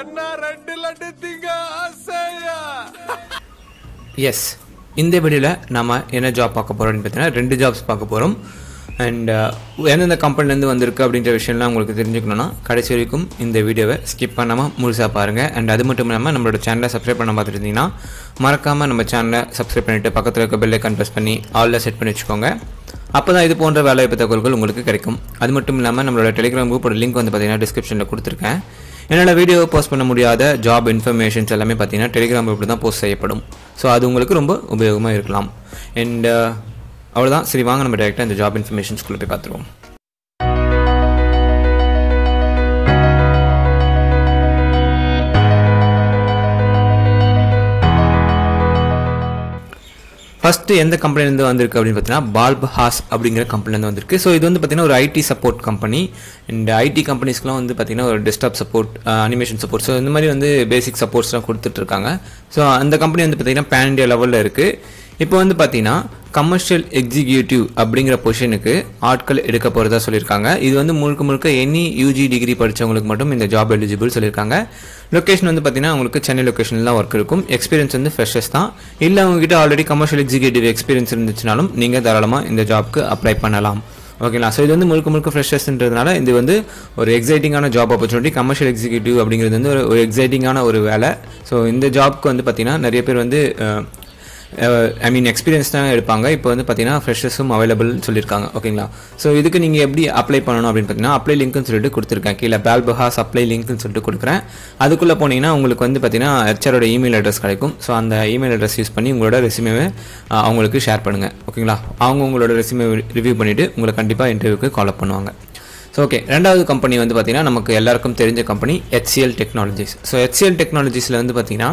என்ன ரெண்டு லட்டு திங்க ஆசையா எஸ் இந்த வீடியோவில் நம்ம என்ன ஜாப் பார்க்க போகிறோம்னு பார்த்தீங்கன்னா ரெண்டு ஜாப்ஸ் பார்க்க போகிறோம் அண்ட் uh, எந்தெந்த கம்பெனிலேருந்து வந்திருக்கு அப்படின்ற விஷயம்லாம் உங்களுக்கு தெரிஞ்சுக்கணும்னா கடைசி வரைக்கும் இந்த வீடியோவை ஸ்கிப் பண்ணாமல் முழுசாக பாருங்கள் அண்ட் அது மட்டும் இல்லாமல் நம்மளோட சேனலை சப்ஸ்கிரைப் பண்ண பார்த்துருந்தீங்கன்னா மறக்காமல் நம்ம சேனலை சப்ஸ்கிரைப் பண்ணிவிட்டு பக்கத்தில் இருக்க பெல்லை கன்வெஸ்ட் பண்ணி ஆலில் செட் பண்ணி வச்சுக்கோங்க அப்போ தான் இது போன்ற வேலைவாய்ப்பு தகவல்கள் உங்களுக்கு கிடைக்கும் அது மட்டும் இல்லாமல் நம்மளோட டெலிகிராம் குரூப்போட லிங்க் வந்து பார்த்தீங்கன்னா டிஸ்கிரிப்ஷனில் கொடுத்துருக்கேன் என்னால் வீடியோ போஸ்ட் பண்ண முடியாத ஜாப் இன்ஃபர்மேஷன்ஸ் எல்லாமே பார்த்தீங்கன்னா டெலிகிராம் குரூப் தான் போஸ்ட் செய்யப்படும் ஸோ அது உங்களுக்கு ரொம்ப உபயோகமாக இருக்கலாம் அண்ட் அவ்வளோதான் சரி வாங்க நம்ம டேரெக்டாக இந்த ஜாப் இன்ஃபர்மேஷன்ஸ்குள்ளே போய் பார்த்துருவோம் ஃபஸ்ட்டு எந்த கம்பெனிலேருந்து வந்திருக்கு அப்படின்னு பார்த்தீங்கன்னா பால்ப் ஹாஸ் அப்படிங்கிற கம்பெனிலேருந்து வந்திருக்கு ஸோ இது வந்து பார்த்திங்கன்னா ஒரு IT support company and IT கம்பெனிஸ்க்குலாம் வந்து பார்த்திங்கன்னா ஒரு desktop support animation support so இந்த மாதிரி வந்து பேசிக் சப்போர்ட்ஸ்லாம் கொடுத்துட்ருக்காங்க ஸோ அந்த கம்பெனி வந்து பார்த்தீங்கன்னா பேன் இண்டியா லெவலில் இருக்குது இப்போ வந்து பார்த்தீங்கன்னா கமர்ஷியல் எக்ஸிக்யூட்டிவ் அப்படிங்கிற பொசிஷனுக்கு ஆட்கள் எடுக்க போகிறதா சொல்லியிருக்காங்க இது வந்து முழுக்க முழுக்க எனி யூஜி டிகிரி படித்தவங்களுக்கு மட்டும் இந்த ஜாப் எலிஜிபிள் சொல்லியிருக்காங்க லொக்கேஷன் வந்து பார்த்தீங்கன்னா அவங்களுக்கு சென்னை தான் ஒர்க் இருக்கும் எக்ஸ்பீரியன்ஸ் வந்து ஃப்ரெஷஸ் தான் இல்லை அவங்ககிட்ட ஆல்ரெடி கமர்ஷியல் எக்ஸிக்யூட்டிவ் எக்ஸ்பீரியன்ஸ் இருந்துச்சுனாலும் நீங்கள் தாராளமாக இந்த ஜாப்க்கு அப்ளை பண்ணலாம் ஓகேங்களா ஸோ இது வந்து முழுக்க முழுக்க ஃப்ரெஷர்ஸ்ன்றதுனால இது வந்து ஒரு எக்ஸைட்டிங்கான ஜாப் ஆப்பர்ச்சுனிட்டி கமர்ஷியல் எக்ஸிக்யூட்டிவ் அப்படிங்கிறது வந்து ஒரு எக்ஸைட்டிங்கான ஒரு வேலை ஸோ இந்த ஜாப்க்கு வந்து பார்த்திங்கன்னா நிறைய பேர் வந்து ஐ மீன் எக்ஸ்பீரியன்ஸ் தான் எடுப்பாங்க இப்போ வந்து பார்த்தீங்கன்னா ஃப்ரெஷர்ஸும் அவைலபிள் சொல்லியிருக்காங்க ஓகேங்களா ஸோ இதுக்கு நீங்கள் எப்படி அப்ளை பண்ணணும் அப்படின்னு பார்த்தீங்கன்னா அப்ளை லிங்க்னு சொல்லிட்டு கொடுத்துருக்கேன் கீழே பேல்பஹாஸ் அப்ளை லிங்க்னு சொல்லிட்டு கொடுக்குறேன் அதுக்குள்ளே போனீங்கன்னா உங்களுக்கு வந்து பார்த்தீங்கன்னா ஹெச்ஆரோட இமெயில் அட்ரஸ் கிடைக்கும் ஸோ அந்த இமெயில் அட்ரஸ் யூஸ் பண்ணி உங்களோட ரெசியூமே அவங்களுக்கு ஷேர் பண்ணுங்கள் ஓகேங்களா அவங்க உங்களோட ரெசியூமே ரிவ்யூ பண்ணிவிட்டு உங்களை கண்டிப்பாக இன்டர்வியூக்கு கால் அப் பண்ணுவாங்க ஸோ ஓகே ரெண்டாவது கம்பெனி வந்து பார்த்திங்கன்னா நமக்கு எல்லாருக்கும் தெரிஞ்ச company HCL technologies so HCL டெக்னாலஜிஸில் வந்து பார்த்திங்கன்னா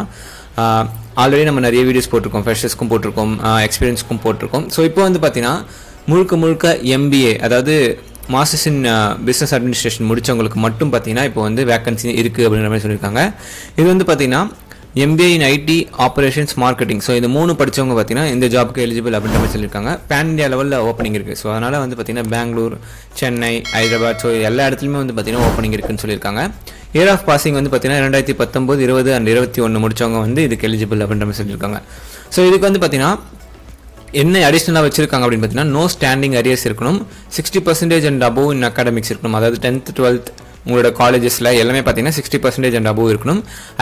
ஆல்ரெடி நம்ம நிறைய வீடியோஸ் போட்டிருக்கோம் ஃப்ரெஷர்ஸ்க்கும் போட்டிருக்கோம் எக்ஸ்பீரியன்ஸ்க்கும் போட்டிருக்கோம் ஸோ இப்போ வந்து பார்த்தீங்கன்னா முழுக்க முழுக்க எம்பிஏ அதாவது மாஸ்டர்ஸ் இன் பிஸ்னஸ் அட்மினிஸ்ட்ரேஷன் முடித்தவங்களுக்கு மட்டும் பார்த்தீங்கன்னா இப்போ வந்து வேக்கன்சி இருக்குது அப்படின்ற மாதிரி சொல்லியிருக்காங்க இது வந்து பார்த்தீங்கன்னா MBA in IT operations marketing so இது மூணு படித்தவங்க பார்த்தீங்கன்னா இந்த ஜாப்க்கு எலிஜிபிள் அப்படின்ற மாதிரி சொல்லியிருக்காங்க பேன் இந்தியா லெவலில் ஓப்பனிங் இருக்குது ஸோ அதனால் வந்து பார்த்தீங்கன்னா பெங்களூர் சென்னை ஹைதராபாத் ஸோ எல்லா இடத்துலையுமே வந்து பார்த்தீங்கன்னா ஓப்பனிங் இருக்குதுன்னு சொல்லியிருக்காங்க இயர் ஆஃப் பாசிங் வந்து பார்த்தீங்கன்னா ரெண்டாயிரத்தி பத்தொம்பது இருபது அண்ட் இருபத்தி ஒன்று முடிச்சவங்க வந்து இதுக்கு எலிஜிபிள் அப்படின்ற மாதிரி சொல்லியிருக்காங்க ஸோ இதுக்கு வந்து பார்த்தீங்கன்னா என்ன அடிஷ்னலாக வச்சிருக்காங்க அப்படின்னு பார்த்தீங்கன்னா நோ ஸ்டாண்டிங் அரியர்ஸ் இருக்கணும் sixty percentage and above in academics இருக்கணும் அதாவது டென்த் டுவெல்த் உங்களோட காலேஜஸில் எல்லாமே பார்த்தீங்கன்னா சிக்ஸ்டி பர்சன்டேஜ் அண்ட் அபோவ் இருக்கணும்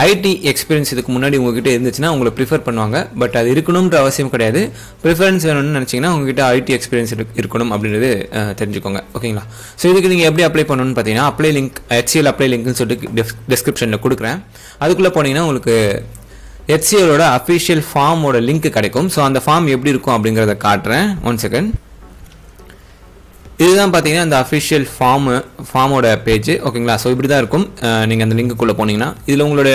ஐடி எக்ஸ்பீரியன்ஸ் இதுக்கு முன்னாடி உங்ககிட்ட இருந்துச்சுன்னா உங்களை ப்ரிஃபர் பண்ணுவாங்க பட் அது இருக்கணுன்ற அவசியம் கிடையாது ப்ரிஃபரன்ஸ் வேணும்னு நினச்சிங்கன்னா உங்ககிட்ட ஐடி எக்ஸ்பீரியன்ஸ் இருக்கணும் அப்படின்றது தெரிஞ்சுக்கோங்க ஓகேங்களா ஸோ இதுக்கு நீங்கள் எப்படி அப்ளை பண்ணணும்னு பார்த்தீங்கன்னா அப்ளை லிங்க் ஹெச்சிஎல் அப்ளை லிங்க்னு சொல்லிட்டு டிஸ்கிரிப்ஷனில் கொடுக்குறேன் அதுக்குள்ளே போனீங்கன்னா உங்களுக்கு ஹெச்சிஎலோட அஃபிஷியல் ஃபார்மோட லிங்க் கிடைக்கும் ஸோ அந்த ஃபார்ம் எப்படி இருக்கும் அப்படிங்கிறத காட்டுறேன் ஒன் செகண்ட் இதுதான் பார்த்தீங்கன்னா இந்த அஃபிஷியல் ஃபார்மு ஃபார்மோட பேஜ் ஓகேங்களா ஸோ இப்படி தான் இருக்கும் நீங்கள் அந்த லிங்க்குள்ளே போனீங்கன்னா இதில் உங்களோட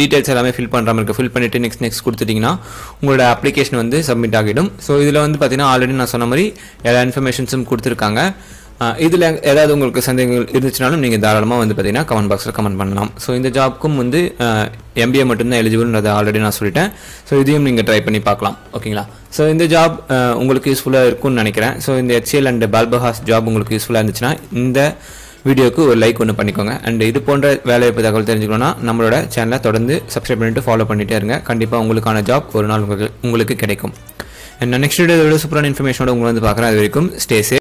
டீட்டெயில்ஸ் எல்லாமே ஃபில் பண்ணுற மாதிரி இருக்குது ஃபில் பண்ணிவிட்டு நெக்ஸ்ட் நெக்ஸ்ட் கொடுத்துட்டிங்கன்னா உங்களோட அப்ளிகேஷன் வந்து சப்மிட் ஆகிடும் ஸோ இதில் வந்து பார்த்தீங்கன்னா ஆல்ரெடி நான் சொன்ன மாதிரி எல்லா இன்ஃபர்மேஷன்ஸும் கொடுத்துருக்காங்க இதில் ஏதாவது உங்களுக்கு சந்தேகங்கள் இருந்துச்சுனாலும் நீங்கள் தாராளமாக வந்து பார்த்தீங்கன்னா கமெண்ட் பாக்ஸில் கமெண்ட் பண்ணலாம் ஸோ இந்த ஜாப்க்கும் வந்து எம்பிஏ மட்டும்தான் எலிஜிபிள்ன்றதை ஆல்ரெடி நான் சொல்லிட்டேன் ஸோ இதையும் நீங்கள் ட்ரை பண்ணி பார்க்கலாம் ஓகேங்களா ஸோ இந்த ஜாப் உங்களுக்கு யூஸ்ஃபுல்லாக இருக்கும்னு நினைக்கிறேன் ஸோ இந்த ஹெச்எல் அண்ட் பால்பஹாஸ் ஜாப் உங்களுக்கு யூஸ்ஃபுல்லாக இருந்துச்சுன்னா இந்த வீடியோக்கு ஒரு லைக் ஒன்று பண்ணிக்கோங்க அண்ட் இது போன்ற வேலைவாய்ப்பு தகவல் தெரிஞ்சுக்கணும்னா நம்மளோட சேனலை தொடர்ந்து சப்ஸ்கிரைப் பண்ணிட்டு ஃபாலோ பண்ணிகிட்டே இருங்க கண்டிப்பாக உங்களுக்கான ஜாப் ஒரு நாள் உங்களுக்கு உங்களுக்கு கிடைக்கும் அண்ட் நெக்ஸ்ட் வீடியோ சூப்பரான இன்ஃபர்மேஷனோட உங்களை வந்து பார்க்குறேன் அது வரைக்கும் ஸ்டே